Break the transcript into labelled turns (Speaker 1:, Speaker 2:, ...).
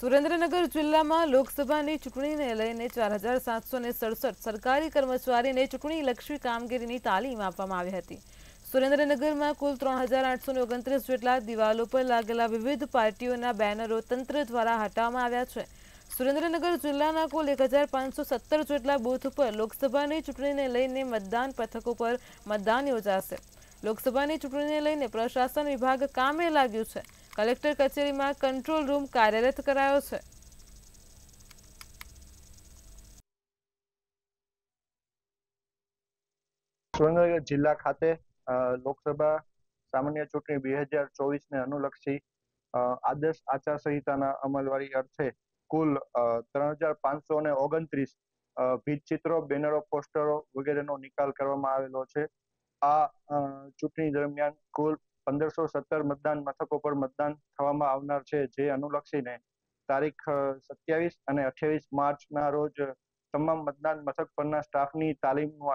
Speaker 1: સુરેન્દ્રનગર જિલ્લામાં લોકસભાની ચૂંટણીને લઈને ચાર હજાર સાતસો સડસઠ સરકારી કર્મચારીને ચૂંટણીલક્ષી કામગીરીની તાલીમ આપવામાં આવી હતી સુરેન્દ્રનગરમાં કુલ ત્રણ હજાર આઠસો ઓગણત્રીસ જેટલા દિવાલો પર લાગેલા વિવિધ પાર્ટીઓના બેનરો તંત્ર દ્વારા હટાવવામાં આવ્યા છે સુરેન્દ્રનગર જિલ્લાના કુલ એક હજાર પાંચસો સત્તર જેટલા બૂથ પર લોકસભાની ચૂંટણીને લઈને મતદાન પથકો પર મતદાન યોજાશે લોકસભાની ચૂંટણીને લઈને પ્રશાસન વિભાગ કામે લાગ્યું છે કલેક્ટર કચેરીમાં કંટ્રોલ રૂમ કાર્યરત કરાયો છે
Speaker 2: સુરેન્દ્રનગર જિલ્લા ખાતે લોકસભા
Speaker 3: સામાન્ય ચૂંટણી બે હજાર ચોવીસને અનુલક્ષી આદર્શ આચારસંહિતાના અમલવારી અર્થે કુલ ત્રણ હજાર પાંચસો ને ઓગણત્રીસ ભીતચિત્રો બેનરો પોસ્ટરો વગેરેનો નિકાલ કરવામાં આવેલો છે આ ચૂંટણી દરમિયાન કુલ પંદરસો સત્તર મતદાન મથકો પર મતદાન થવામાં આવનાર છે જે અનુલક્ષીને તારીખ સત્યાવીસ અને અઠ્યાવીસ માર્ચના રોજ તમામ મતદાન મથક પરના સ્ટાફની તાલીમનું